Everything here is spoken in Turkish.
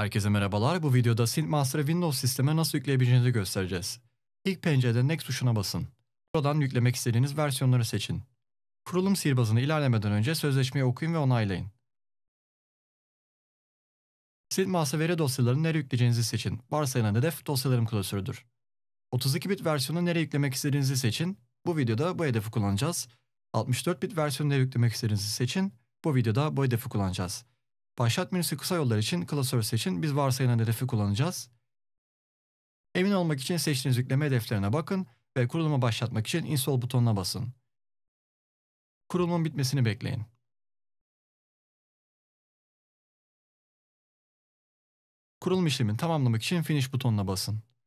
Herkese merhabalar. Bu videoda Silmaster Windows sisteme nasıl yükleyebileceğinizi göstereceğiz. İlk pencerede Next tuşuna basın. Buradan yüklemek istediğiniz versiyonları seçin. Kurulum sihirbazını ilerlemeden önce sözleşmeyi okuyun ve onaylayın. Silmaster veri dosyalarını nereye yükleyeceğinizi seçin. Varsayılan hedef dosyalarım klasörüdür. 32-bit versiyonu nereye yüklemek istediğinizi seçin. Bu videoda bu hedefi kullanacağız. 64-bit versiyonu nereye yüklemek istediğinizi seçin. Bu videoda bu hedefi kullanacağız. Başlat menüsü kısa yollar için klasör seçin. Biz varsayılan hedefi kullanacağız. Emin olmak için seçtiğiniz yükleme hedeflerine bakın ve kurulumu başlatmak için install butonuna basın. Kurulumun bitmesini bekleyin. Kurulum işlemini tamamlamak için finish butonuna basın.